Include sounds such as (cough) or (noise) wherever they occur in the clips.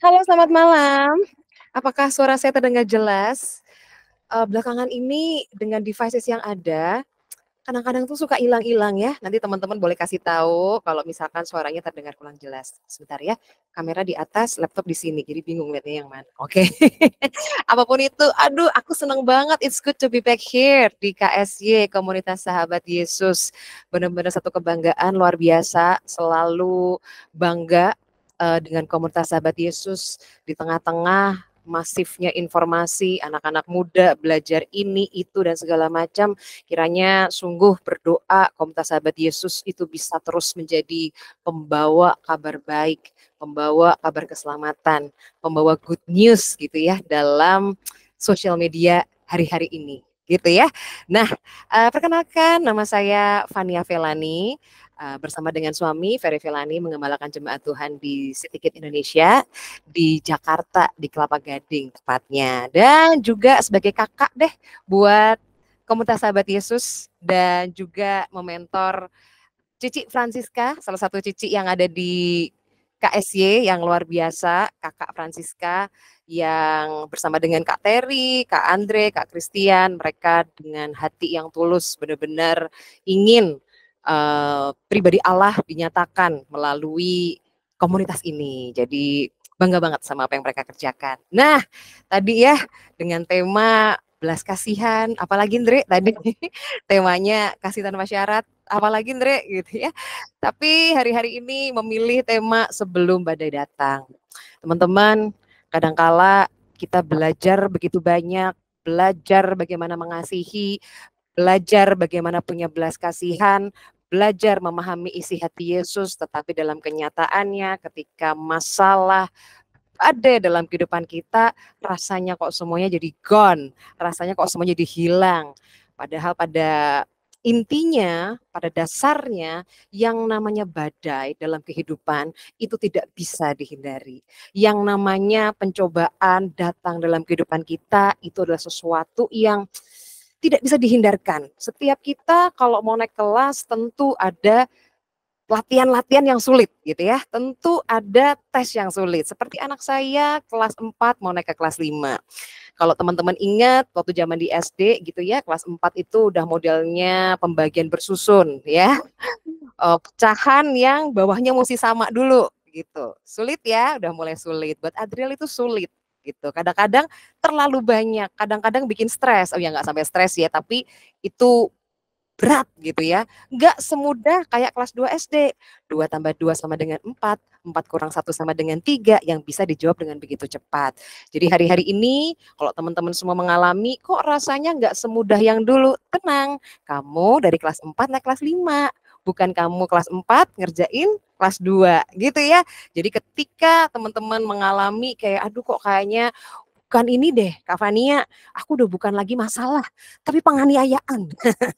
Halo, selamat malam. Apakah suara saya terdengar jelas? Uh, belakangan ini dengan devices yang ada, kadang-kadang tuh suka hilang-hilang ya. Nanti teman-teman boleh kasih tahu kalau misalkan suaranya terdengar kurang jelas. Sebentar ya, kamera di atas, laptop di sini. Jadi bingung lihatnya yang mana. Oke. Okay. (laughs) Apapun itu, aduh aku senang banget. It's good to be back here di KSY, Komunitas Sahabat Yesus. Benar-benar satu kebanggaan luar biasa. Selalu bangga uh, dengan komunitas sahabat Yesus di tengah-tengah masifnya informasi anak-anak muda belajar ini itu dan segala macam kiranya sungguh berdoa komunitas sahabat Yesus itu bisa terus menjadi pembawa kabar baik pembawa kabar keselamatan pembawa good news gitu ya dalam sosial media hari-hari ini gitu ya. Nah, eh, perkenalkan nama saya Fania Velani. Eh, bersama dengan suami Ferry Velani mengembalakan jemaat Tuhan di sedikit Indonesia di Jakarta di Kelapa Gading tepatnya dan juga sebagai kakak deh buat komunitas sahabat Yesus dan juga mementor Cici Francisca salah satu Cici yang ada di KSY yang luar biasa, Kakak Francisca yang bersama dengan Kak Terry, Kak Andre, Kak Christian, mereka dengan hati yang tulus benar-benar ingin Eh, pribadi Allah dinyatakan melalui komunitas ini. Jadi bangga banget sama apa yang mereka kerjakan. Nah, tadi ya dengan tema belas kasihan, apalagi Ndre tadi (laughs) temanya kasih tanpa syarat, apalagi Ndre gitu ya. Tapi hari-hari ini memilih tema sebelum badai datang. Teman-teman, kadangkala kita belajar begitu banyak, belajar bagaimana mengasihi, belajar bagaimana punya belas kasihan, belajar memahami isi hati Yesus, tetapi dalam kenyataannya ketika masalah ada dalam kehidupan kita, rasanya kok semuanya jadi gone, rasanya kok semuanya jadi hilang. Padahal pada intinya pada dasarnya yang namanya badai dalam kehidupan itu tidak bisa dihindari. Yang namanya pencobaan datang dalam kehidupan kita itu adalah sesuatu yang tidak bisa dihindarkan. Setiap kita kalau mau naik kelas tentu ada latihan-latihan yang sulit gitu ya. Tentu ada tes yang sulit. Seperti anak saya kelas 4 mau naik ke kelas 5. Kalau teman-teman ingat waktu zaman di SD gitu ya, kelas 4 itu udah modelnya pembagian bersusun ya. Eh, pecahan yang bawahnya mesti sama dulu gitu. Sulit ya, udah mulai sulit. Buat Adriel itu sulit gitu. Kadang-kadang terlalu banyak, kadang-kadang bikin stres. Oh ya nggak sampai stres ya, tapi itu berat gitu ya. Nggak semudah kayak kelas 2 SD. 2 tambah 2 sama dengan 4, 4 kurang 1 sama dengan 3 yang bisa dijawab dengan begitu cepat. Jadi hari-hari ini kalau teman-teman semua mengalami kok rasanya nggak semudah yang dulu. Tenang, kamu dari kelas 4 naik kelas 5 bukan kamu kelas 4 ngerjain kelas 2 gitu ya. Jadi ketika teman-teman mengalami kayak aduh kok kayaknya bukan ini deh Kak aku udah bukan lagi masalah, tapi penganiayaan.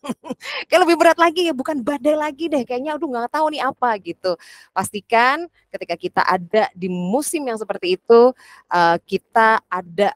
(laughs) kayak lebih berat lagi ya, bukan badai lagi deh, kayaknya aduh nggak tahu nih apa gitu. Pastikan ketika kita ada di musim yang seperti itu, eh, kita ada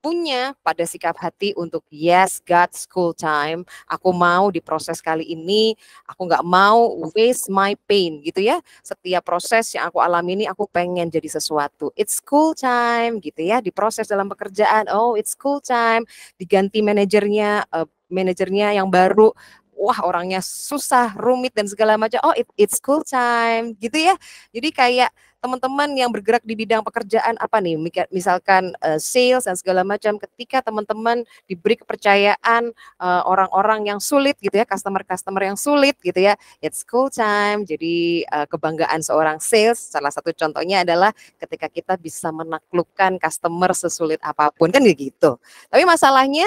punya pada sikap hati untuk yes God school time aku mau di proses kali ini aku nggak mau waste my pain gitu ya setiap proses yang aku alami ini aku pengen jadi sesuatu it's school time gitu ya di proses dalam pekerjaan oh it's school time diganti manajernya uh, manajernya yang baru wah orangnya susah rumit dan segala macam oh it, it's school time gitu ya jadi kayak teman-teman yang bergerak di bidang pekerjaan apa nih misalkan uh, sales dan segala macam ketika teman-teman diberi kepercayaan eh, orang-orang uh, yang sulit gitu ya customer-customer yang sulit gitu ya it's cool time jadi uh, kebanggaan seorang sales salah satu contohnya adalah ketika kita bisa menaklukkan customer sesulit apapun kan gitu tapi masalahnya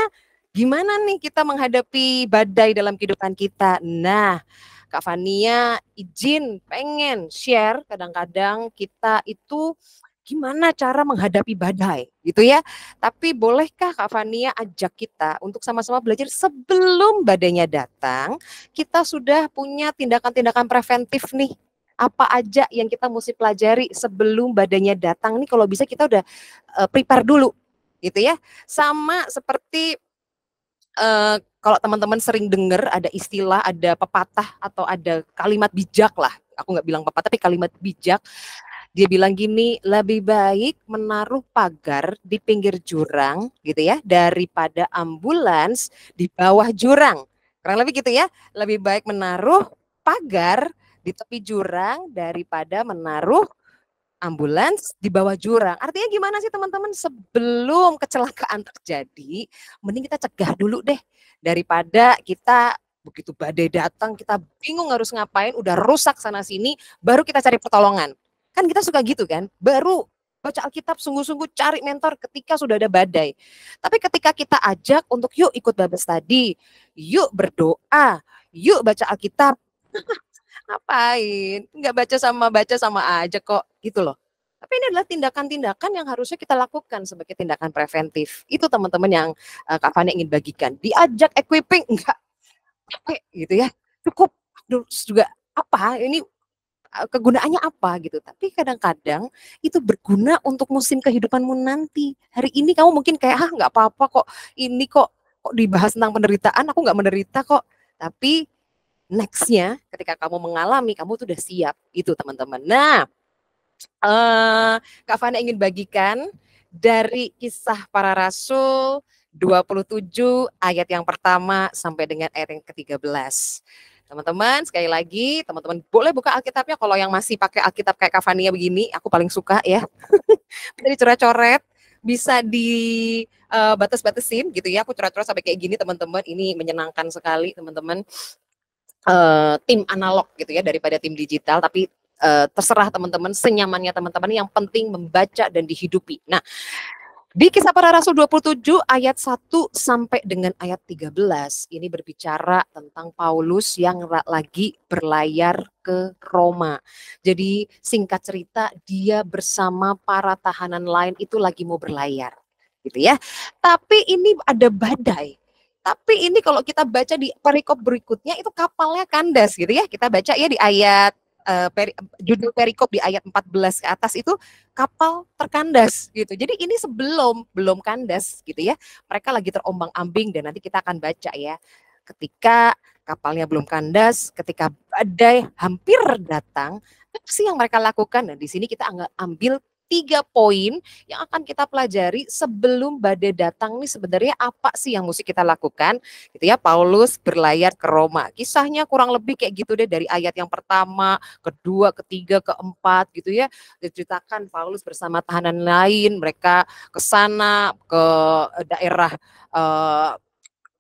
gimana nih kita menghadapi badai dalam kehidupan kita nah Kak Fania izin pengen share kadang-kadang kita itu gimana cara menghadapi badai gitu ya. Tapi bolehkah Kak Fania ajak kita untuk sama-sama belajar sebelum badainya datang, kita sudah punya tindakan-tindakan preventif nih. Apa aja yang kita mesti pelajari sebelum badainya datang nih kalau bisa kita udah eh, prepare dulu gitu ya. Sama seperti uh, kalau teman-teman sering dengar ada istilah, ada pepatah atau ada kalimat bijak lah. Aku nggak bilang pepatah tapi kalimat bijak. Dia bilang gini, lebih baik menaruh pagar di pinggir jurang gitu ya daripada ambulans di bawah jurang. Kurang lebih gitu ya. Lebih baik menaruh pagar di tepi jurang daripada menaruh ambulans di bawah jurang. Artinya gimana sih teman-teman sebelum kecelakaan terjadi, mending kita cegah dulu deh daripada kita begitu badai datang kita bingung harus ngapain, udah rusak sana sini, baru kita cari pertolongan. Kan kita suka gitu kan, baru baca Alkitab sungguh-sungguh cari mentor ketika sudah ada badai. Tapi ketika kita ajak untuk yuk ikut babes tadi, yuk berdoa, yuk baca Alkitab, ngapain? Nggak baca sama baca sama aja kok gitu loh. Tapi ini adalah tindakan-tindakan yang harusnya kita lakukan sebagai tindakan preventif. Itu teman-teman yang uh, Kak Fani ingin bagikan. Diajak equipping enggak capek gitu ya. Cukup terus juga apa ini eh, kegunaannya apa gitu. Tapi kadang-kadang itu berguna untuk musim kehidupanmu nanti. Hari ini kamu mungkin kayak ah nggak apa-apa kok. Ini kok kok dibahas tentang penderitaan, aku nggak menderita kok. Tapi nextnya ketika kamu mengalami kamu tuh udah siap itu teman-teman. Nah, uh, Kak Fana ingin bagikan dari kisah para rasul 27 ayat yang pertama sampai dengan ayat yang ke-13. Teman-teman, sekali lagi, teman-teman boleh buka Alkitabnya kalau yang masih pakai Alkitab kayak Kavania begini, aku paling suka ya. Jadi (laughs) coret-coret, bisa di uh, batas-batasin gitu ya. Aku coret-coret sampai kayak gini teman-teman, ini menyenangkan sekali teman-teman uh, tim analog gitu ya daripada tim digital tapi uh, terserah teman-teman senyamannya teman-teman yang penting membaca dan dihidupi. Nah, di kisah para rasul 27 ayat 1 sampai dengan ayat 13 ini berbicara tentang Paulus yang lagi berlayar ke Roma. Jadi singkat cerita dia bersama para tahanan lain itu lagi mau berlayar gitu ya. Tapi ini ada badai tapi ini kalau kita baca di perikop berikutnya itu kapalnya kandas gitu ya. Kita baca ya di ayat uh, peri, judul perikop di ayat 14 ke atas itu kapal terkandas gitu. Jadi ini sebelum belum kandas gitu ya. Mereka lagi terombang-ambing dan nanti kita akan baca ya. Ketika kapalnya belum kandas, ketika badai hampir datang, apa sih yang mereka lakukan? Nah, di sini kita ambil tiga poin yang akan kita pelajari sebelum badai datang nih sebenarnya apa sih yang mesti kita lakukan gitu ya Paulus berlayar ke Roma kisahnya kurang lebih kayak gitu deh dari ayat yang pertama kedua ketiga keempat gitu ya diceritakan Paulus bersama tahanan lain mereka ke sana ke daerah eh,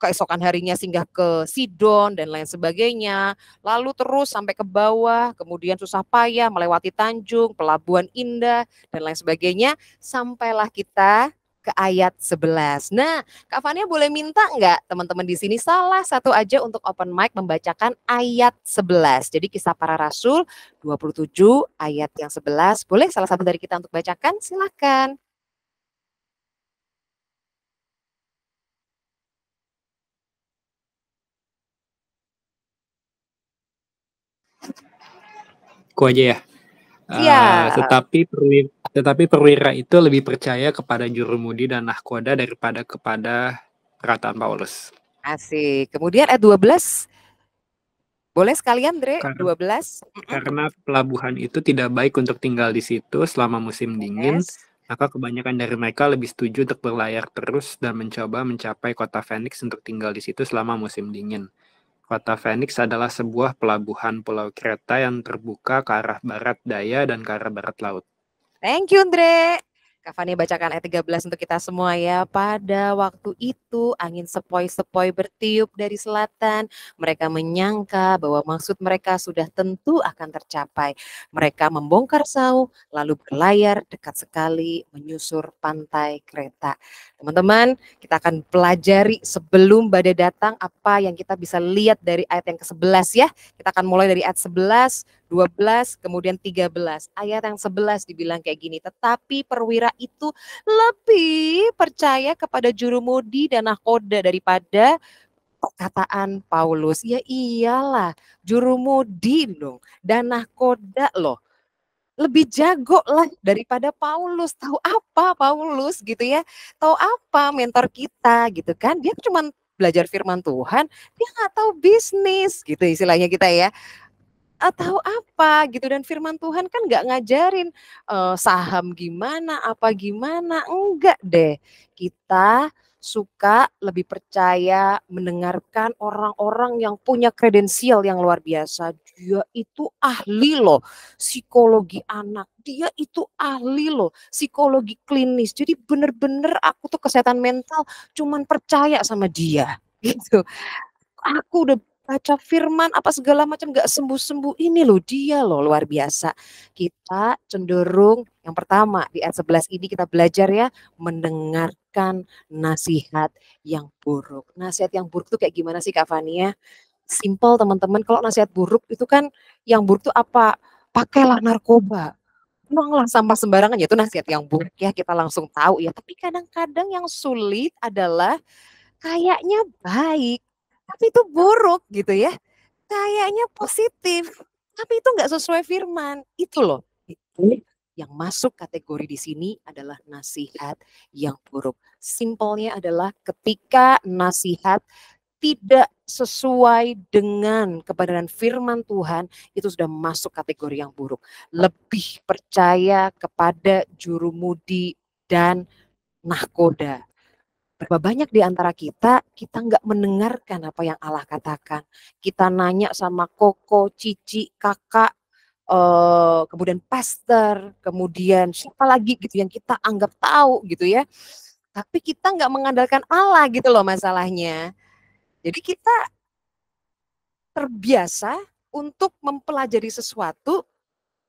keesokan harinya singgah ke Sidon dan lain sebagainya. Lalu terus sampai ke bawah, kemudian susah payah melewati Tanjung, Pelabuhan Indah dan lain sebagainya. Sampailah kita ke ayat 11. Nah, Kak Fania boleh minta enggak teman-teman di sini salah satu aja untuk open mic membacakan ayat 11. Jadi kisah para rasul 27 ayat yang 11. Boleh salah satu dari kita untuk bacakan? Silakan. Ku aja ya. Eh, iya. Uh, tetapi perwira, tetapi perwira itu lebih percaya kepada jurumudi dan nahkoda daripada kepada perkataan Paulus. Asik. Kemudian ayat 12 boleh sekalian, Dre? Karena, 12. Karena pelabuhan itu tidak baik untuk tinggal di situ selama musim oh, dingin, yes. maka kebanyakan dari mereka lebih setuju untuk berlayar terus dan mencoba mencapai kota Phoenix untuk tinggal di situ selama musim dingin. Kota Phoenix adalah sebuah pelabuhan pulau kereta yang terbuka ke arah barat daya dan ke arah barat laut. Thank you, Andre. Kak Fani bacakan ayat 13 untuk kita semua ya. Pada waktu itu angin sepoi-sepoi bertiup dari selatan. Mereka menyangka bahwa maksud mereka sudah tentu akan tercapai. Mereka membongkar sau lalu berlayar dekat sekali menyusur pantai kereta. Teman-teman, kita akan pelajari sebelum badai datang apa yang kita bisa lihat dari ayat yang ke-11 ya. Kita akan mulai dari ayat 11 12, kemudian 13. Ayat yang 11 dibilang kayak gini, tetapi perwira itu lebih percaya kepada juru mudi dan nahkoda daripada perkataan Paulus. Ya iyalah, juru mudi dong, dan nahkoda loh lebih jago lah daripada Paulus. Tahu apa Paulus gitu ya? Tahu apa mentor kita gitu kan? Dia cuma belajar firman Tuhan, dia nggak tahu bisnis gitu istilahnya kita ya atau eh, apa gitu dan firman Tuhan kan nggak ngajarin uh, saham gimana apa gimana enggak deh kita suka lebih percaya mendengarkan orang-orang yang punya kredensial yang luar biasa dia itu ahli loh psikologi anak dia itu ahli loh psikologi klinis jadi bener-bener aku tuh kesehatan mental cuman percaya sama dia (laughs) gitu aku udah baca firman apa segala macam gak sembuh-sembuh ini loh dia loh luar biasa. Kita cenderung yang pertama di ayat 11 ini kita belajar ya mendengarkan nasihat yang buruk. Nasihat yang buruk tuh kayak gimana sih Kak Fania? Ya? Simple teman-teman, kalau nasihat buruk itu kan yang buruk tuh apa? Pakailah narkoba, buanglah sampah sembarangan ya itu nasihat yang buruk ya kita langsung tahu ya tapi kadang-kadang yang sulit adalah kayaknya baik tapi itu buruk gitu ya. Kayaknya positif, tapi itu nggak sesuai firman. Itu loh. Itu yang masuk kategori di sini adalah nasihat yang buruk. Simpelnya adalah ketika nasihat tidak sesuai dengan kebenaran firman Tuhan, itu sudah masuk kategori yang buruk. Lebih percaya kepada jurumudi dan nahkoda Berapa banyak di antara kita, kita nggak mendengarkan apa yang Allah katakan. Kita nanya sama koko, cici, kakak, eh, kemudian pastor, kemudian siapa lagi gitu yang kita anggap tahu gitu ya. Tapi kita nggak mengandalkan Allah gitu loh masalahnya. Jadi kita terbiasa untuk mempelajari sesuatu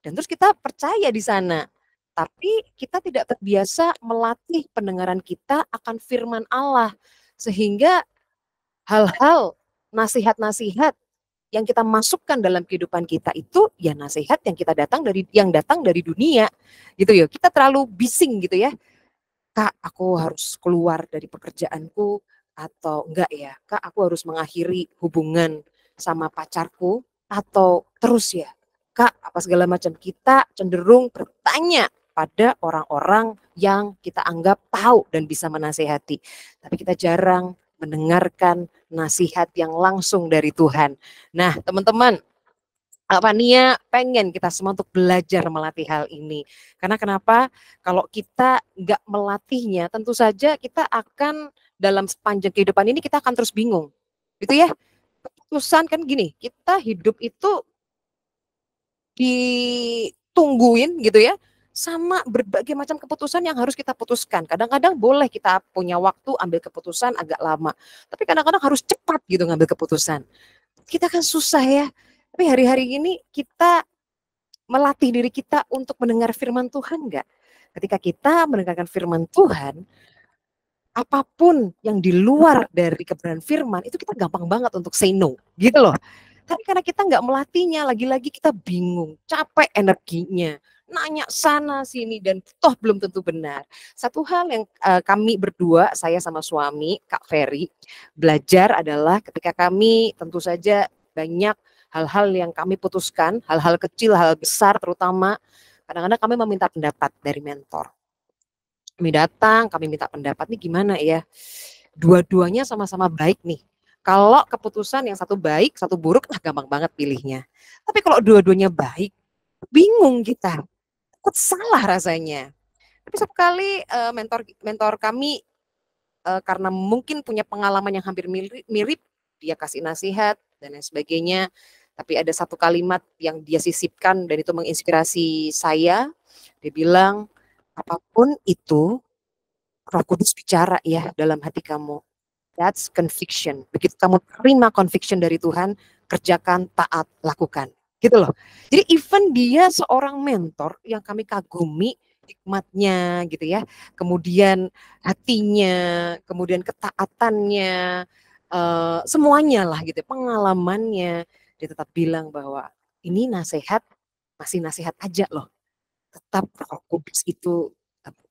dan terus kita percaya di sana. Tapi kita tidak terbiasa melatih pendengaran kita akan firman Allah sehingga hal-hal nasihat-nasihat yang kita masukkan dalam kehidupan kita itu ya nasihat yang kita datang dari yang datang dari dunia gitu ya kita terlalu bising gitu ya kak aku harus keluar dari pekerjaanku atau enggak ya kak aku harus mengakhiri hubungan sama pacarku atau terus ya kak apa segala macam kita cenderung bertanya pada orang-orang yang kita anggap tahu dan bisa menasehati. Tapi kita jarang mendengarkan nasihat yang langsung dari Tuhan. Nah, teman-teman, apa ya, pengen kita semua untuk belajar melatih hal ini karena kenapa kalau kita nggak melatihnya tentu saja kita akan dalam sepanjang kehidupan ini kita akan terus bingung gitu ya keputusan kan gini kita hidup itu ditungguin gitu ya sama berbagai macam keputusan yang harus kita putuskan. Kadang-kadang boleh kita punya waktu ambil keputusan agak lama, tapi kadang-kadang harus cepat gitu ngambil keputusan. Kita kan susah ya. Tapi hari-hari ini kita melatih diri kita untuk mendengar firman Tuhan enggak? Ketika kita mendengarkan firman Tuhan, apapun yang di luar dari kebenaran firman itu kita gampang banget untuk say no, gitu loh. Tapi karena kita nggak melatihnya, lagi-lagi kita bingung, capek energinya, nanya sana sini dan toh belum tentu benar. Satu hal yang uh, kami berdua, saya sama suami Kak Ferry belajar adalah ketika kami tentu saja banyak hal-hal yang kami putuskan, hal-hal kecil, hal besar terutama kadang-kadang kami meminta pendapat dari mentor. Kami datang, kami minta pendapat nih gimana ya? Dua-duanya sama-sama baik nih. Kalau keputusan yang satu baik, satu buruk, nah gampang banget pilihnya. Tapi kalau dua-duanya baik, bingung kita takut salah rasanya. Tapi satu kali eh, mentor mentor kami eh, karena mungkin punya pengalaman yang hampir mirip, mirip, dia kasih nasihat dan lain sebagainya. Tapi ada satu kalimat yang dia sisipkan dan itu menginspirasi saya. Dia bilang, apapun itu Roh Kudus bicara ya dalam hati kamu. That's conviction. Begitu kamu terima conviction dari Tuhan, kerjakan, taat, lakukan gitu loh. Jadi even dia seorang mentor yang kami kagumi hikmatnya gitu ya, kemudian hatinya, kemudian ketaatannya, uh, semuanya lah gitu, pengalamannya dia tetap bilang bahwa ini nasihat masih nasihat aja loh. Tetap Roh Kudus itu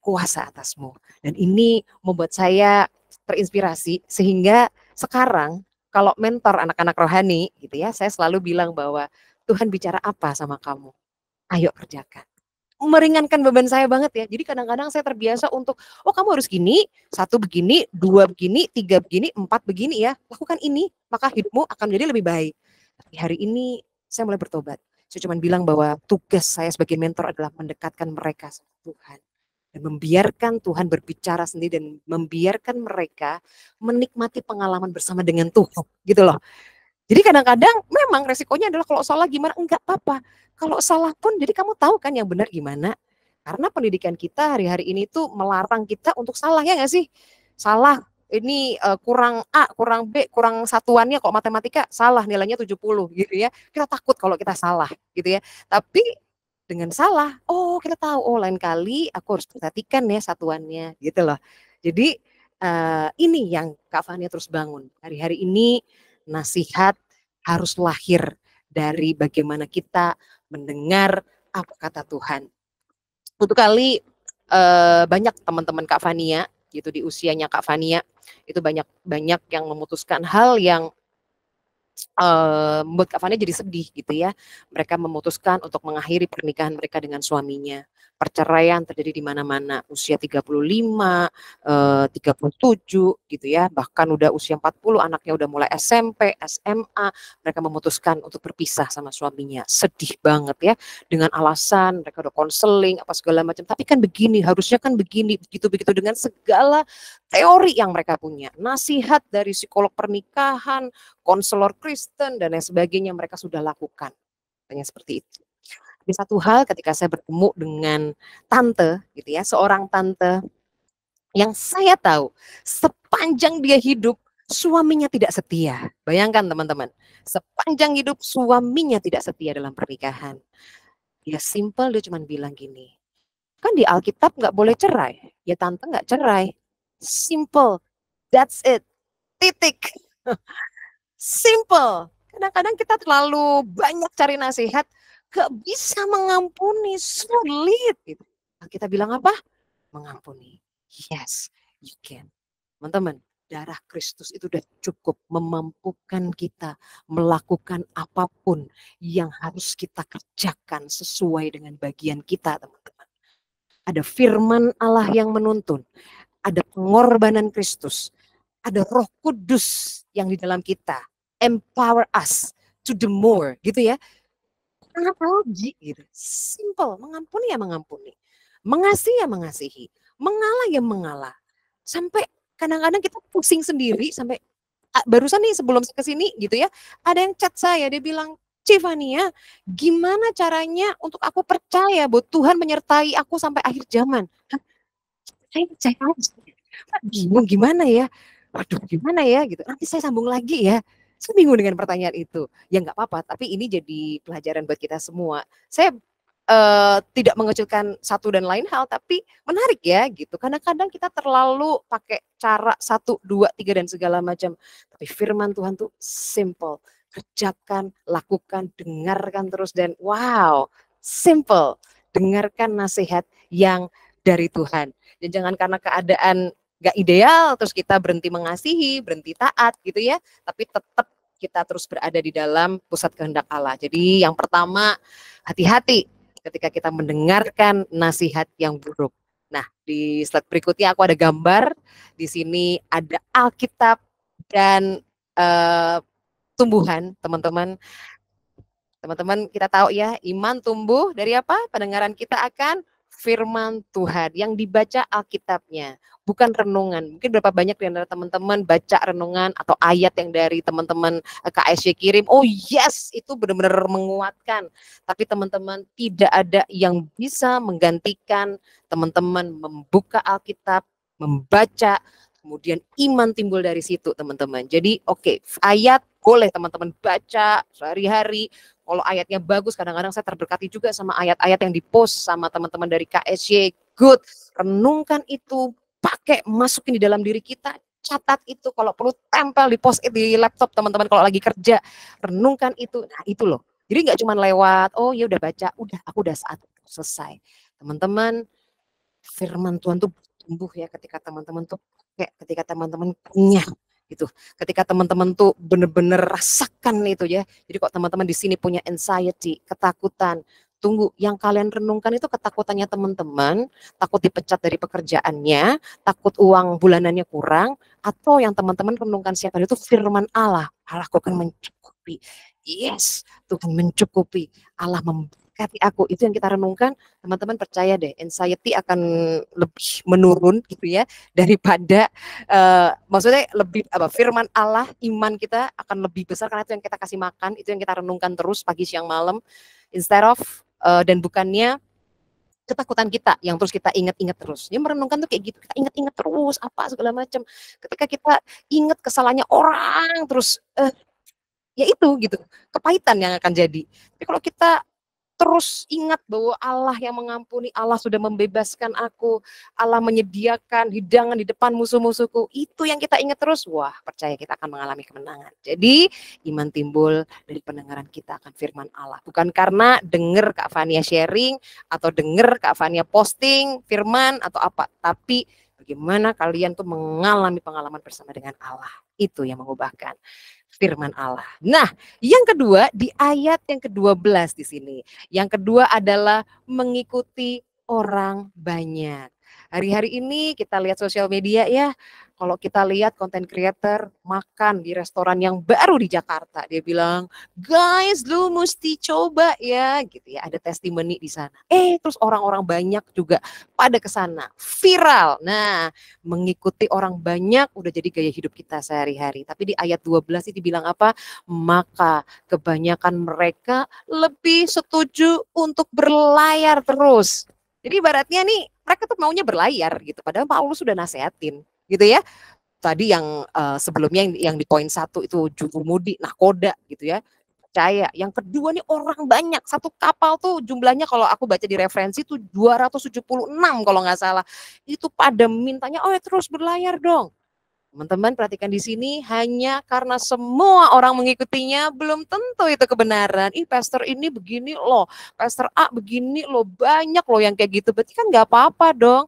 kuasa atasmu. Dan ini membuat saya terinspirasi sehingga sekarang kalau mentor anak-anak rohani gitu ya, saya selalu bilang bahwa Tuhan bicara apa sama kamu? Ayo kerjakan. Oh, meringankan beban saya banget ya. Jadi kadang-kadang saya terbiasa untuk, oh kamu harus gini, satu begini, dua begini, tiga begini, empat begini ya. Lakukan ini, maka hidupmu akan menjadi lebih baik. Tapi hari ini saya mulai bertobat. Saya cuma bilang bahwa tugas saya sebagai mentor adalah mendekatkan mereka sama Tuhan dan membiarkan Tuhan berbicara sendiri dan membiarkan mereka menikmati pengalaman bersama dengan Tuhan gitu loh jadi kadang-kadang memang resikonya adalah kalau salah gimana enggak apa-apa. Kalau salah pun jadi kamu tahu kan yang benar gimana. Karena pendidikan kita hari-hari ini tuh melarang kita untuk salah ya enggak sih? Salah ini uh, kurang A, kurang B, kurang satuannya kok matematika salah nilainya 70 gitu ya. Kita takut kalau kita salah gitu ya. Tapi dengan salah, oh kita tahu oh lain kali aku harus perhatikan ya satuannya gitu loh. Jadi uh, ini yang Kak terus bangun. Hari-hari ini nasihat harus lahir dari bagaimana kita mendengar apa kata Tuhan. Untuk kali eh, banyak teman-teman Kak Fania gitu di usianya Kak Fania itu banyak banyak yang memutuskan hal yang eh, membuat Kak Fania jadi sedih gitu ya. Mereka memutuskan untuk mengakhiri pernikahan mereka dengan suaminya perceraian terjadi di mana-mana usia 35, eh, 37 gitu ya, bahkan udah usia 40 anaknya udah mulai SMP, SMA, mereka memutuskan untuk berpisah sama suaminya. Sedih banget ya dengan alasan mereka udah konseling apa segala macam, tapi kan begini, harusnya kan begini, begitu-begitu dengan segala teori yang mereka punya, nasihat dari psikolog pernikahan, konselor Kristen dan lain sebagainya mereka sudah lakukan. Tanya seperti itu. Ada satu hal ketika saya bertemu dengan tante gitu ya, seorang tante yang saya tahu sepanjang dia hidup suaminya tidak setia. Bayangkan teman-teman, sepanjang hidup suaminya tidak setia dalam pernikahan. ya simple, dia cuma bilang gini, kan di Alkitab nggak boleh cerai. Ya tante nggak cerai. Simple, that's it. Titik. (laughs) Simple. Kadang-kadang kita terlalu banyak cari nasihat, gak bisa mengampuni, sulit. Gitu. Nah, kita bilang apa? Mengampuni. Yes, you can. Teman-teman, darah Kristus itu sudah cukup memampukan kita melakukan apapun yang harus kita kerjakan sesuai dengan bagian kita, teman-teman. Ada firman Allah yang menuntun, ada pengorbanan Kristus, ada Roh Kudus yang di dalam kita, empower us to the more, gitu ya logik gitu. Simple, mengampuni ya mengampuni. Mengasihi ya mengasihi. Mengalah ya mengalah. Sampai kadang-kadang kita pusing sendiri sampai barusan nih sebelum ke sini gitu ya, ada yang chat saya dia bilang, "Civania, gimana caranya untuk aku percaya bahwa Tuhan menyertai aku sampai akhir zaman?" Saya percaya aja. Bingung gimana ya? Waduh, gimana ya gitu. Nanti saya sambung lagi ya saya bingung dengan pertanyaan itu. Ya nggak apa-apa, tapi ini jadi pelajaran buat kita semua. Saya uh, tidak mengecilkan satu dan lain hal, tapi menarik ya gitu. Kadang-kadang kita terlalu pakai cara satu, dua, tiga dan segala macam. Tapi firman Tuhan tuh simple. Kerjakan, lakukan, dengarkan terus dan wow, simple. Dengarkan nasihat yang dari Tuhan. Dan jangan karena keadaan gak ideal terus kita berhenti mengasihi, berhenti taat gitu ya, tapi tetap kita terus berada di dalam pusat kehendak Allah. Jadi yang pertama hati-hati ketika kita mendengarkan nasihat yang buruk. Nah, di slide berikutnya aku ada gambar. Di sini ada Alkitab dan uh, tumbuhan, teman-teman. Teman-teman kita tahu ya, iman tumbuh dari apa? Pendengaran kita akan firman Tuhan yang dibaca Alkitabnya, bukan renungan. Mungkin berapa banyak di antara teman-teman baca renungan atau ayat yang dari teman-teman eh, KSY kirim, oh yes, itu benar-benar menguatkan. Tapi teman-teman tidak ada yang bisa menggantikan teman-teman membuka Alkitab, membaca, kemudian iman timbul dari situ teman-teman. Jadi oke, okay, ayat boleh teman-teman baca sehari-hari. Kalau ayatnya bagus, kadang-kadang saya terberkati juga sama ayat-ayat yang dipost sama teman-teman dari KSY. Good, renungkan itu, pakai, masukin di dalam diri kita, catat itu kalau perlu tempel di post di laptop teman-teman kalau lagi kerja renungkan itu nah itu loh jadi nggak cuma lewat oh ya udah baca udah aku udah saat selesai teman-teman firman Tuhan tuh tumbuh ya ketika teman-teman tuh kayak ketika teman-teman punya gitu. Ketika teman-teman tuh bener-bener rasakan itu ya. Jadi kok teman-teman di sini punya anxiety, ketakutan, tunggu yang kalian renungkan itu ketakutannya teman-teman, takut dipecat dari pekerjaannya, takut uang bulanannya kurang, atau yang teman-teman renungkan siapa itu firman Allah. Allah akan mencukupi. Yes, Tuhan mencukupi. Allah hati aku itu yang kita renungkan teman-teman percaya deh anxiety akan lebih menurun gitu ya daripada uh, maksudnya lebih apa firman Allah iman kita akan lebih besar karena itu yang kita kasih makan itu yang kita renungkan terus pagi siang malam instead of uh, dan bukannya ketakutan kita yang terus kita ingat-ingat terus. Dia merenungkan tuh kayak gitu, kita ingat-ingat terus apa segala macam. Ketika kita ingat kesalahannya orang terus eh, ya itu gitu, kepahitan yang akan jadi. Tapi kalau kita terus ingat bahwa Allah yang mengampuni, Allah sudah membebaskan aku, Allah menyediakan hidangan di depan musuh-musuhku. Itu yang kita ingat terus. Wah, percaya kita akan mengalami kemenangan. Jadi, iman timbul dari pendengaran kita akan firman Allah. Bukan karena dengar Kak Fania sharing atau dengar Kak Fania posting firman atau apa, tapi bagaimana kalian tuh mengalami pengalaman bersama dengan Allah. Itu yang mengubahkan firman Allah. Nah, yang kedua di ayat yang ke-12 di sini. Yang kedua adalah mengikuti orang banyak. Hari-hari ini kita lihat sosial media ya, kalau kita lihat konten creator makan di restoran yang baru di Jakarta, dia bilang, guys lu mesti coba ya, gitu ya. Ada testimoni di sana. Eh, terus orang-orang banyak juga pada ke sana, viral. Nah, mengikuti orang banyak udah jadi gaya hidup kita sehari-hari. Tapi di ayat 12 itu dibilang apa? Maka kebanyakan mereka lebih setuju untuk berlayar terus. Jadi baratnya nih mereka tuh maunya berlayar gitu. Padahal Paulus sudah nasehatin gitu ya tadi yang uh, sebelumnya yang, yang di poin satu itu nah nakoda gitu ya percaya yang kedua nih orang banyak satu kapal tuh jumlahnya kalau aku baca di referensi tuh 276 kalau nggak salah itu pada mintanya oh ya terus berlayar dong teman-teman perhatikan di sini hanya karena semua orang mengikutinya belum tentu itu kebenaran ih pastor ini begini loh pastor A begini loh banyak loh yang kayak gitu berarti kan nggak apa-apa dong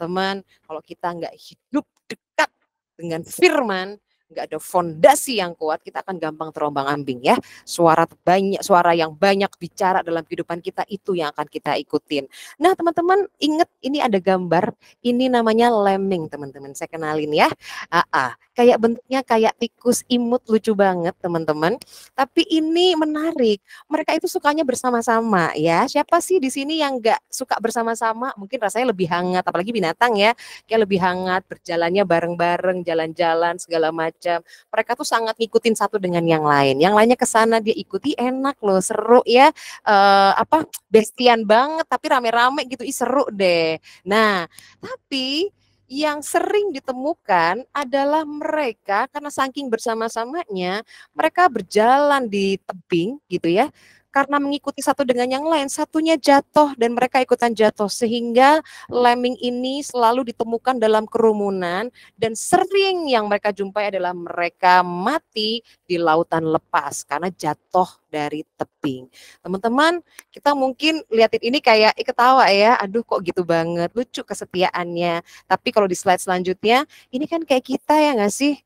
teman-teman, kalau kita nggak hidup dekat dengan firman, nggak ada fondasi yang kuat, kita akan gampang terombang ambing ya. Suara banyak, suara yang banyak bicara dalam kehidupan kita itu yang akan kita ikutin. Nah teman-teman ingat ini ada gambar, ini namanya lemming teman-teman. Saya kenalin ya. Aa, kayak bentuknya kayak tikus imut lucu banget teman-teman. Tapi ini menarik. Mereka itu sukanya bersama-sama ya. Siapa sih di sini yang nggak suka bersama-sama? Mungkin rasanya lebih hangat, apalagi binatang ya. Kayak lebih hangat, berjalannya bareng-bareng, jalan-jalan segala macam macam. Mereka tuh sangat ngikutin satu dengan yang lain. Yang lainnya ke sana dia ikuti enak loh, seru ya. Uh, apa bestian banget tapi rame-rame gitu, Ih, seru deh. Nah, tapi yang sering ditemukan adalah mereka karena saking bersama-samanya mereka berjalan di tebing gitu ya karena mengikuti satu dengan yang lain, satunya jatuh dan mereka ikutan jatuh sehingga lemming ini selalu ditemukan dalam kerumunan dan sering yang mereka jumpai adalah mereka mati di lautan lepas karena jatuh dari tebing. Teman-teman, kita mungkin liatin ini kayak eh, ketawa ya, aduh kok gitu banget, lucu kesetiaannya. Tapi kalau di slide selanjutnya, ini kan kayak kita ya nggak sih?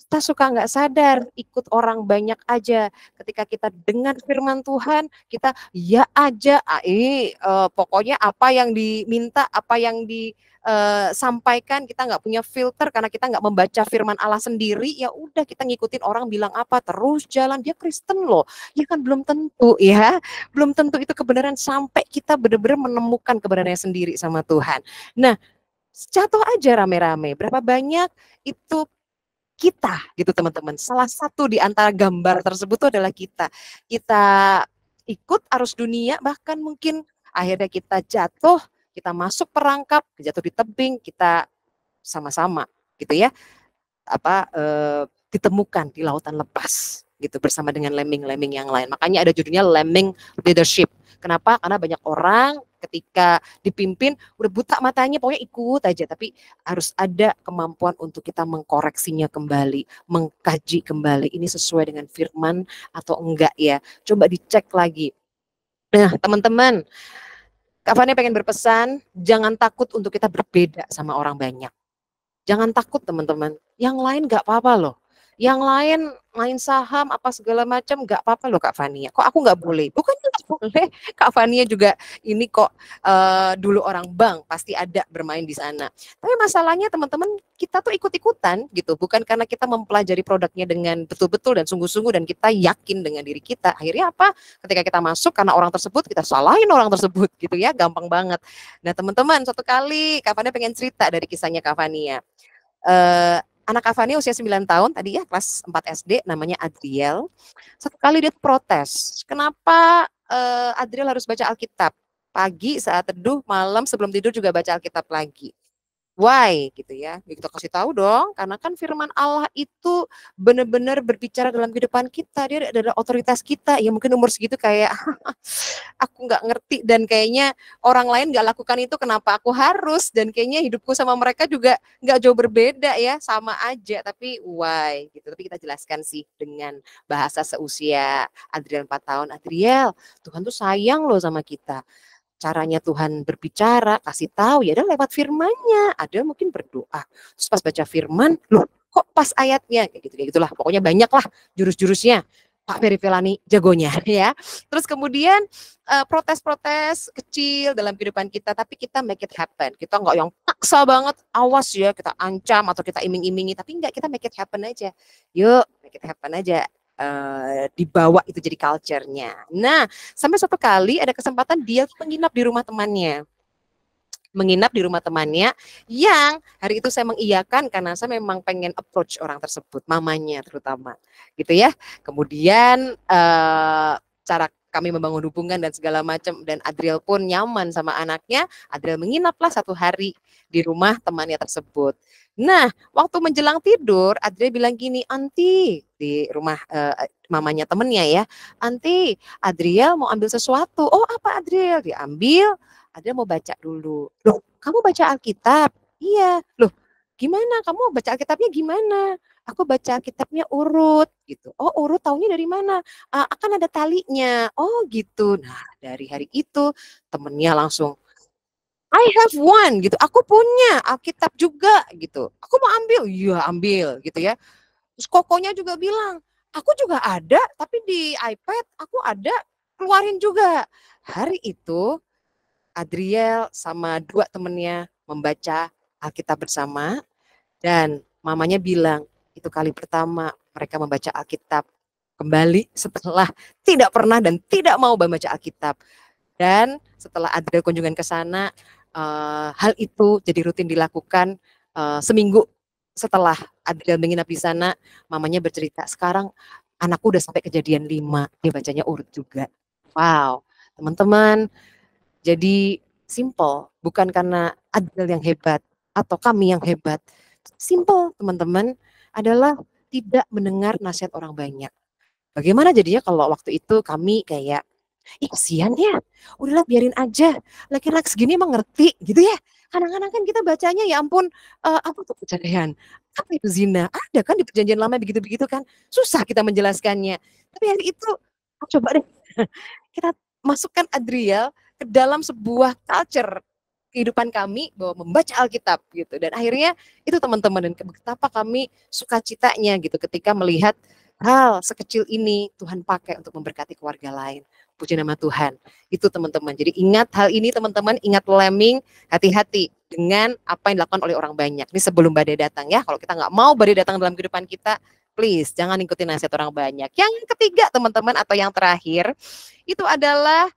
kita suka nggak sadar ikut orang banyak aja. Ketika kita dengar firman Tuhan, kita ya aja, eh, eh pokoknya apa yang diminta, apa yang disampaikan, e, kita nggak punya filter karena kita nggak membaca firman Allah sendiri. Ya udah kita ngikutin orang bilang apa terus jalan dia Kristen loh, ya kan belum tentu ya, belum tentu itu kebenaran sampai kita benar-benar menemukan kebenarannya sendiri sama Tuhan. Nah jatuh aja rame-rame. Berapa banyak itu kita gitu teman-teman. Salah satu di antara gambar tersebut itu adalah kita. Kita ikut arus dunia bahkan mungkin akhirnya kita jatuh, kita masuk perangkap, jatuh di tebing, kita sama-sama gitu ya. Apa e, ditemukan di lautan lepas gitu bersama dengan lemming-lemming yang lain. Makanya ada judulnya lemming leadership. Kenapa? Karena banyak orang ketika dipimpin udah buta matanya pokoknya ikut aja tapi harus ada kemampuan untuk kita mengkoreksinya kembali, mengkaji kembali ini sesuai dengan firman atau enggak ya. Coba dicek lagi. Nah, teman-teman, Kak pengen berpesan, jangan takut untuk kita berbeda sama orang banyak. Jangan takut teman-teman, yang lain gak apa-apa loh yang lain main saham apa segala macam nggak apa-apa loh Kak Fania. Kok aku nggak boleh? Bukan nggak (laughs) boleh. Kak Fania juga ini kok uh, dulu orang bank pasti ada bermain di sana. Tapi masalahnya teman-teman kita tuh ikut-ikutan gitu. Bukan karena kita mempelajari produknya dengan betul-betul dan sungguh-sungguh dan kita yakin dengan diri kita. Akhirnya apa? Ketika kita masuk karena orang tersebut kita salahin orang tersebut gitu ya. Gampang banget. Nah teman-teman satu kali Kak Fania pengen cerita dari kisahnya Kak Fania. Uh, anak Avani usia 9 tahun tadi ya kelas 4 SD namanya Adriel. Satu kali dia protes, kenapa uh, Adriel harus baca Alkitab? Pagi saat teduh, malam sebelum tidur juga baca Alkitab lagi. Why gitu ya. ya. Kita kasih tahu dong karena kan firman Allah itu benar-benar berbicara dalam kehidupan kita. Dia adalah otoritas kita. Ya mungkin umur segitu kayak (laughs) aku nggak ngerti dan kayaknya orang lain nggak lakukan itu kenapa aku harus dan kayaknya hidupku sama mereka juga nggak jauh berbeda ya sama aja tapi why gitu. Tapi kita jelaskan sih dengan bahasa seusia Adriel 4 tahun. Adriel, Tuhan tuh sayang loh sama kita caranya Tuhan berbicara, kasih tahu ya ada lewat firmannya, ada mungkin berdoa. Terus pas baca firman, loh kok pas ayatnya kayak gitu kayak lah. Pokoknya banyak lah jurus-jurusnya. Pak Ferry Felani jagonya (laughs) ya. Terus kemudian eh, protes-protes uh, kecil dalam kehidupan kita, tapi kita make it happen. Kita nggak yang paksa banget, awas ya kita ancam atau kita iming-imingi, tapi nggak kita make it happen aja. Yuk make it happen aja uh, dibawa itu jadi culture-nya. Nah, sampai suatu kali ada kesempatan dia menginap di rumah temannya menginap di rumah temannya yang hari itu saya mengiyakan karena saya memang pengen approach orang tersebut, mamanya terutama, gitu ya. Kemudian uh, cara kami membangun hubungan dan segala macam dan Adriel pun nyaman sama anaknya Adriel menginaplah satu hari di rumah temannya tersebut nah waktu menjelang tidur Adriel bilang gini anti di rumah uh, mamanya temennya ya anti Adriel mau ambil sesuatu oh apa Adriel diambil Adriel mau baca dulu loh kamu baca Alkitab iya loh gimana kamu baca Alkitabnya gimana aku baca kitabnya urut gitu. Oh, urut taunya dari mana? Uh, akan ada talinya. Oh, gitu. Nah, dari hari itu temennya langsung I have one gitu. Aku punya Alkitab ah, juga gitu. Aku mau ambil. Iya, ambil gitu ya. Terus kokonya juga bilang, aku juga ada tapi di iPad aku ada keluarin juga. Hari itu Adriel sama dua temennya membaca Alkitab bersama dan mamanya bilang, itu kali pertama mereka membaca Alkitab kembali setelah tidak pernah dan tidak mau membaca Alkitab. Dan setelah ada kunjungan ke sana, uh, hal itu jadi rutin dilakukan uh, seminggu setelah Adil menginap di sana, mamanya bercerita, sekarang anakku udah sampai kejadian lima, dia bacanya urut juga. Wow, teman-teman, jadi simple, bukan karena Adil yang hebat atau kami yang hebat, simple teman-teman adalah tidak mendengar nasihat orang banyak. Bagaimana jadinya kalau waktu itu kami kayak Ih kesian ya, udahlah biarin aja. Laki-laki segini emang ngerti gitu ya. Kadang-kadang kan kita bacanya ya ampun, uh, apa tuh perceraian? Apa itu zina? Ada kan di perjanjian lama begitu-begitu kan. Susah kita menjelaskannya. Tapi hari itu, coba deh (laughs) kita masukkan Adriel ke dalam sebuah culture kehidupan kami bahwa membaca Alkitab gitu dan akhirnya itu teman-teman dan betapa kami sukacitanya gitu ketika melihat hal sekecil ini Tuhan pakai untuk memberkati keluarga lain puji nama Tuhan itu teman-teman jadi ingat hal ini teman-teman ingat lemming hati-hati dengan apa yang dilakukan oleh orang banyak ini sebelum badai datang ya kalau kita nggak mau badai datang dalam kehidupan kita please jangan ikutin nasihat orang banyak yang ketiga teman-teman atau yang terakhir itu adalah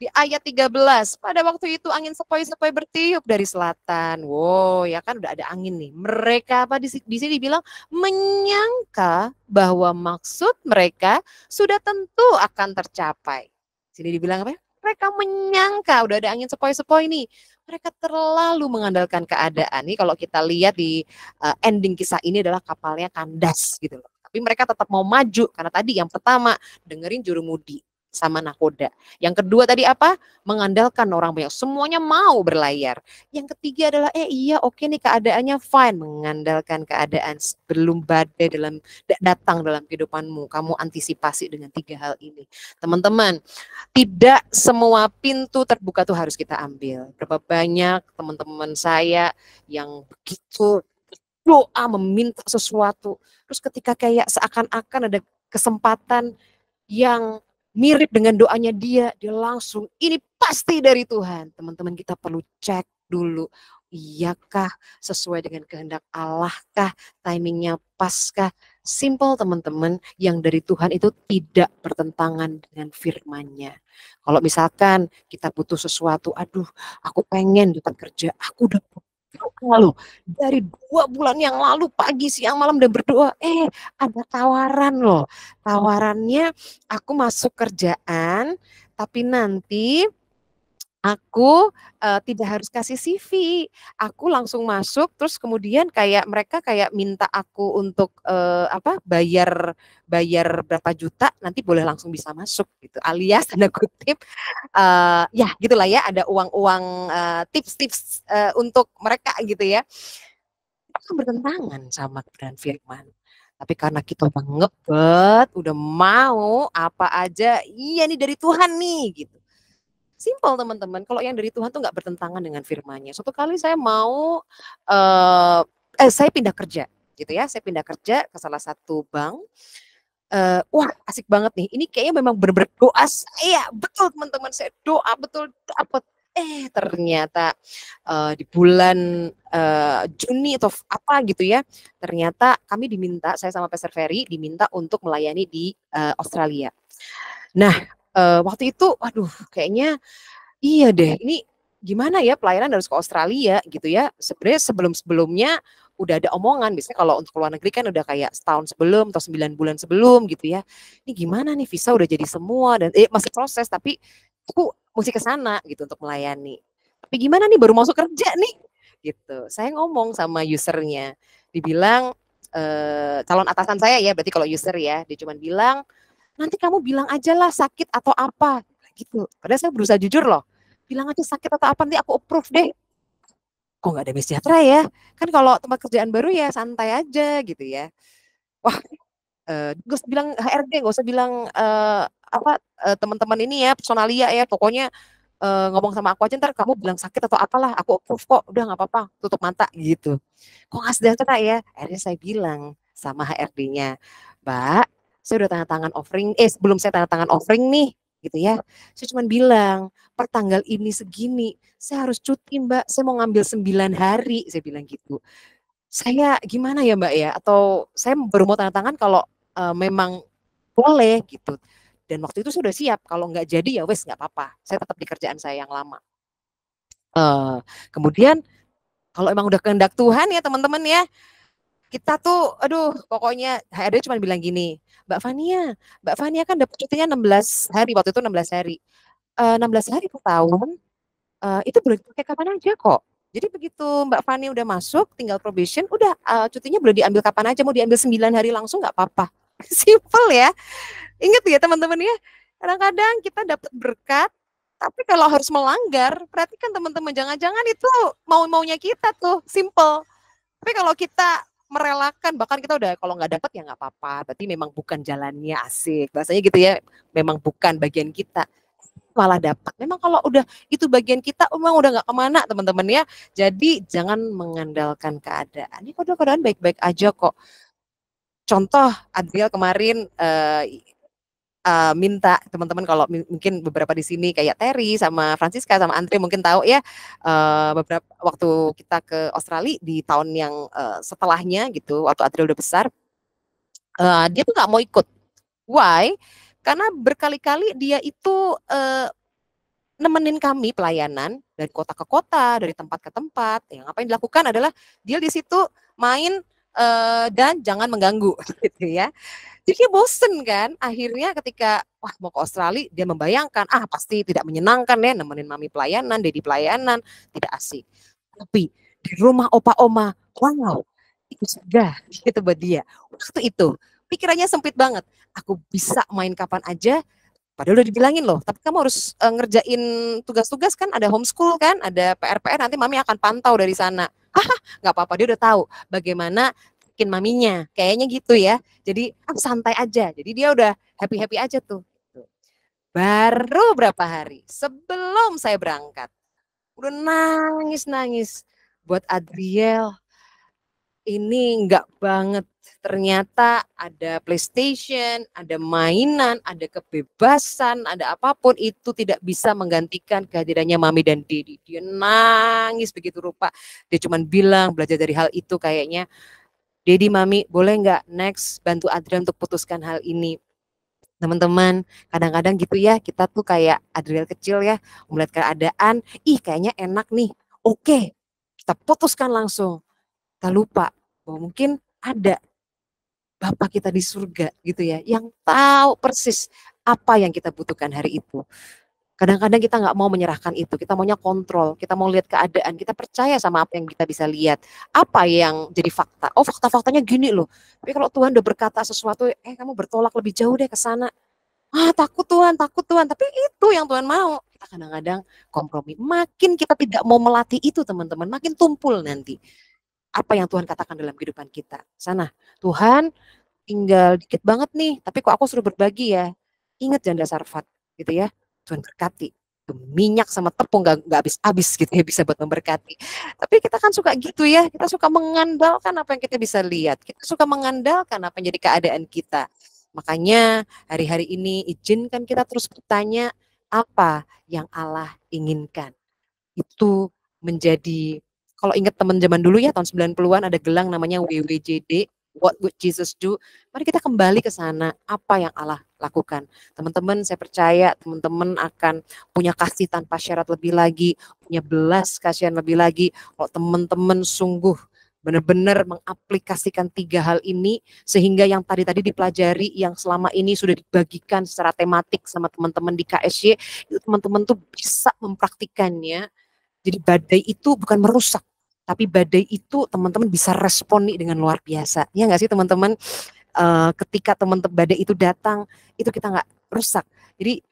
di ayat 13. Pada waktu itu angin sepoi-sepoi bertiup dari selatan. Wow, ya kan udah ada angin nih. Mereka apa di, di sini dibilang menyangka bahwa maksud mereka sudah tentu akan tercapai. Sini dibilang apa? Ya? Mereka menyangka udah ada angin sepoi-sepoi nih. Mereka terlalu mengandalkan keadaan. Nih kalau kita lihat di eh, ending kisah ini adalah kapalnya kandas gitu loh. Tapi mereka tetap mau maju karena tadi yang pertama dengerin juru mudi sama nakoda. Yang kedua tadi apa? Mengandalkan orang banyak. Semuanya mau berlayar. Yang ketiga adalah eh iya oke okay nih keadaannya fine, mengandalkan keadaan sebelum badai dalam datang dalam kehidupanmu. Kamu antisipasi dengan tiga hal ini. Teman-teman, tidak semua pintu terbuka tuh harus kita ambil. Berapa banyak teman-teman saya yang begitu doa meminta sesuatu. Terus ketika kayak seakan-akan ada kesempatan yang mirip dengan doanya dia, dia langsung ini pasti dari Tuhan. Teman-teman kita perlu cek dulu. Iyakah sesuai dengan kehendak Allah kah? Timingnya paskah? Simple teman-teman yang dari Tuhan itu tidak bertentangan dengan firmannya. Kalau misalkan kita butuh sesuatu, aduh aku pengen dapat kerja, aku udah lalu dari dua bulan yang lalu pagi siang malam dan berdoa eh ada tawaran loh tawarannya aku masuk kerjaan tapi nanti aku uh, tidak harus kasih CV, aku langsung masuk terus kemudian kayak mereka kayak minta aku untuk uh, apa bayar bayar berapa juta nanti boleh langsung bisa masuk gitu. Alias ada kutip uh, ya gitulah ya ada uang-uang uh, tips-tips uh, untuk mereka gitu ya. Itu bertentangan sama kebenaran firman. Tapi karena kita udah ngebet, udah mau apa aja, iya nih dari Tuhan nih gitu Simpel teman-teman. Kalau yang dari Tuhan tuh nggak bertentangan dengan firman-Nya. Suatu kali saya mau uh, eh saya pindah kerja gitu ya. Saya pindah kerja ke salah satu bank. Uh, wah asik banget nih. Ini kayaknya memang benar-benar doa saya. Betul teman-teman saya doa betul apa eh ternyata uh, di bulan uh, Juni atau apa gitu ya ternyata kami diminta saya sama Pastor Ferry diminta untuk melayani di uh, Australia. Nah uh, waktu itu waduh kayaknya iya deh ini gimana ya pelayanan harus ke Australia gitu ya sebenarnya sebelum sebelumnya udah ada omongan biasanya kalau untuk luar negeri kan udah kayak setahun sebelum atau sembilan bulan sebelum gitu ya ini gimana nih visa udah jadi semua dan eh, masih proses tapi aku mesti ke sana gitu untuk melayani tapi gimana nih baru masuk kerja nih gitu saya ngomong sama usernya dibilang Uh, calon atasan saya ya berarti kalau user ya dia cuma bilang nanti kamu bilang aja lah sakit atau apa gitu. Padahal saya berusaha jujur loh. Bilang aja sakit atau apa nanti aku approve deh. Kok nggak ada sejahtera ya? Kan kalau tempat kerjaan baru ya santai aja gitu ya. Wah, uh, eh, gue bilang HRD, gak usah bilang uh, apa eh, teman-teman ini ya personalia ya. Pokoknya uh, ngomong sama aku aja ntar kamu bilang sakit atau apalah aku approve kok udah nggak apa-apa tutup mata gitu kok nggak sedih ya akhirnya saya bilang sama HRD-nya Mbak saya udah tanda tangan offering, eh belum saya tanda tangan offering nih, gitu ya. Saya cuma bilang, per tanggal ini segini, saya harus cuti mbak, saya mau ngambil sembilan hari, saya bilang gitu. Saya gimana ya mbak ya, atau saya baru mau tanda tangan kalau e, memang boleh gitu. Dan waktu itu sudah siap, kalau nggak jadi ya wes nggak apa-apa, saya tetap di kerjaan saya yang lama. Uh, kemudian kalau emang udah kehendak Tuhan ya teman-teman ya, kita tuh aduh pokoknya HRD cuma bilang gini Mbak Fania Mbak Fania kan dapat cutinya 16 hari waktu itu 16 hari uh, eh, 16 hari per tahun uh, itu boleh pakai kapan aja kok jadi begitu Mbak Fani udah masuk, tinggal probation, udah uh, cutinya boleh diambil kapan aja, mau diambil 9 hari langsung nggak apa-apa. (laughs) Simple ya. Ingat ya teman-teman ya, kadang-kadang kita dapat berkat, tapi kalau harus melanggar, perhatikan teman-teman, jangan-jangan itu mau-maunya kita tuh, simple. Tapi kalau kita merelakan bahkan kita udah kalau nggak dapat ya nggak apa-apa berarti memang bukan jalannya asik bahasanya gitu ya memang bukan bagian kita malah dapat memang kalau udah itu bagian kita memang udah nggak kemana teman-teman ya jadi jangan mengandalkan keadaan ini kode keadaan baik-baik aja kok contoh Adriel kemarin eh, uh, minta teman-teman kalau mungkin beberapa di sini kayak Terry sama Francisca sama Andre mungkin tahu ya uh, eh, beberapa waktu kita ke Australia di tahun yang uh, setelahnya gitu waktu Andre udah besar uh, dia tuh nggak mau ikut. Why? Karena berkali-kali dia itu uh, nemenin kami pelayanan dari kota ke kota, dari tempat ke tempat. Yang apa yang dilakukan adalah dia di situ main uh, dan jangan mengganggu (laughs) gitu ya. Jadi dia bosen kan. Akhirnya ketika wah mau ke Australia dia membayangkan ah pasti tidak menyenangkan ya nemenin mami pelayanan, dedi pelayanan, tidak asik. Tapi di rumah opa oma, wow itu sudah (laughs) itu buat dia. Waktu itu pikirannya sempit banget. Aku bisa main kapan aja. Padahal udah dibilangin loh, tapi kamu harus uh, ngerjain tugas-tugas kan, ada homeschool kan, ada PR-PR, nanti mami akan pantau dari sana. (laughs) Hah, nggak apa-apa, dia udah tahu bagaimana ngajakin maminya. Kayaknya gitu ya. Jadi ah, santai aja. Jadi dia udah happy-happy aja tuh. Gitu. Baru berapa hari sebelum saya berangkat. Udah nangis-nangis buat Adriel. Ini enggak banget. Ternyata ada PlayStation, ada mainan, ada kebebasan, ada apapun itu tidak bisa menggantikan kehadirannya mami dan Didi Dia nangis begitu rupa. Dia cuma bilang belajar dari hal itu kayaknya Dedi mami boleh nggak next bantu Adrian untuk putuskan hal ini teman-teman kadang-kadang gitu ya kita tuh kayak Adrian kecil ya melihat keadaan ih kayaknya enak nih oke kita putuskan langsung kita lupa bahwa mungkin ada Bapak kita di surga gitu ya yang tahu persis apa yang kita butuhkan hari itu Kadang-kadang kita nggak mau menyerahkan itu, kita maunya kontrol, kita mau lihat keadaan, kita percaya sama apa yang kita bisa lihat, apa yang jadi fakta. Oh fakta-faktanya gini loh. Tapi kalau Tuhan udah berkata sesuatu, eh kamu bertolak lebih jauh deh ke sana. Ah takut Tuhan, takut Tuhan. Tapi itu yang Tuhan mau. Kita kadang-kadang kompromi. Makin kita tidak mau melatih itu teman-teman, makin tumpul nanti. Apa yang Tuhan katakan dalam kehidupan kita. Sana, Tuhan tinggal dikit banget nih, tapi kok aku suruh berbagi ya. Ingat janda sarfat gitu ya. Tuhan berkati tuh minyak sama tepung gak, gak habis-habis gitu ya bisa buat memberkati. Tapi kita kan suka gitu ya, kita suka mengandalkan apa yang kita bisa lihat, kita suka mengandalkan apa yang jadi keadaan kita. Makanya hari-hari ini izinkan kita terus bertanya apa yang Allah inginkan. Itu menjadi, kalau ingat teman zaman dulu ya tahun 90-an ada gelang namanya WWJD, What Would Jesus Do? Mari kita kembali ke sana, apa yang Allah lakukan. Teman-teman, saya percaya teman-teman akan punya kasih tanpa syarat lebih lagi, punya belas kasihan lebih lagi. Kalau teman-teman sungguh benar-benar mengaplikasikan tiga hal ini sehingga yang tadi-tadi dipelajari yang selama ini sudah dibagikan secara tematik sama teman-teman di KSY itu teman-teman tuh bisa mempraktikannya jadi badai itu bukan merusak tapi badai itu teman-teman bisa respon nih dengan luar biasa ya nggak sih teman-teman uh, ketika teman badai itu datang itu kita nggak rusak. Jadi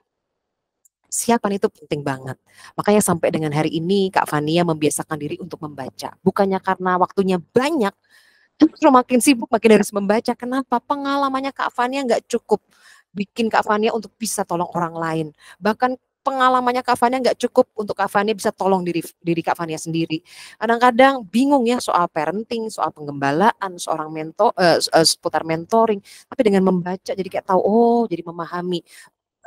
siapan itu penting banget. Makanya sampai dengan hari ini Kak Fania membiasakan diri untuk membaca. Bukannya karena waktunya banyak, terus makin sibuk makin harus membaca. Kenapa? Pengalamannya Kak Fania nggak cukup bikin Kak Fania untuk bisa tolong orang lain. Bahkan pengalamannya Kak Fania nggak cukup untuk Kak Fania bisa tolong diri diri Kak Fania sendiri. Kadang-kadang bingung ya soal parenting, soal penggembalaan, seorang mentor uh, eh, eh, seputar mentoring. Tapi dengan membaca jadi kayak tahu, oh jadi memahami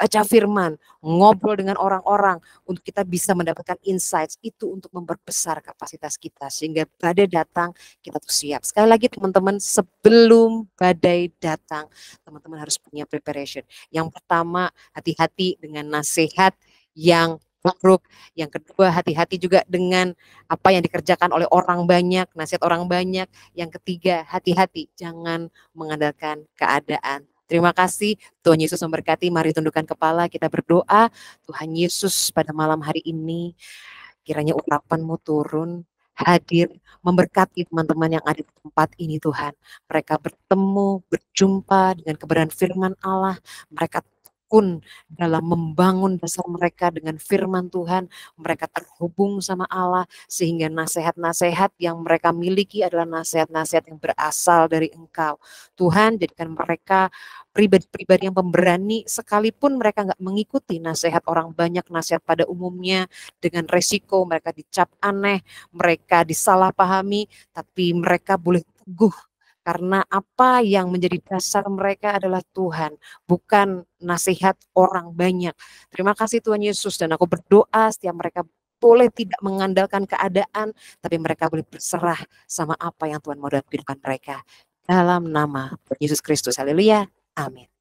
baca firman, ngobrol dengan orang-orang untuk kita bisa mendapatkan insights itu untuk memperbesar kapasitas kita sehingga badai datang kita tuh siap. Sekali lagi teman-teman sebelum badai datang teman-teman harus punya preparation. Yang pertama hati-hati dengan nasihat yang makruh. Yang kedua hati-hati juga dengan apa yang dikerjakan oleh orang banyak, nasihat orang banyak. Yang ketiga hati-hati jangan mengandalkan keadaan Terima kasih. Tuhan Yesus memberkati. Mari tundukkan kepala. Kita berdoa. Tuhan Yesus pada malam hari ini. Kiranya urapanmu turun hadir memberkati teman-teman yang ada di tempat ini Tuhan. Mereka bertemu, berjumpa dengan keberadaan firman Allah. Mereka tekun dalam membangun dasar mereka dengan firman Tuhan. Mereka terhubung sama Allah sehingga nasihat-nasihat yang mereka miliki adalah nasihat-nasihat yang berasal dari Engkau. Tuhan jadikan mereka pribadi-pribadi yang pemberani sekalipun mereka nggak mengikuti nasihat orang banyak, nasihat pada umumnya dengan resiko mereka dicap aneh, mereka disalahpahami, tapi mereka boleh teguh karena apa yang menjadi dasar mereka adalah Tuhan, bukan nasihat orang banyak. Terima kasih Tuhan Yesus dan aku berdoa setiap mereka boleh tidak mengandalkan keadaan, tapi mereka boleh berserah sama apa yang Tuhan mau dalam kehidupan mereka. Dalam nama Yesus Kristus. Haleluya. Amin.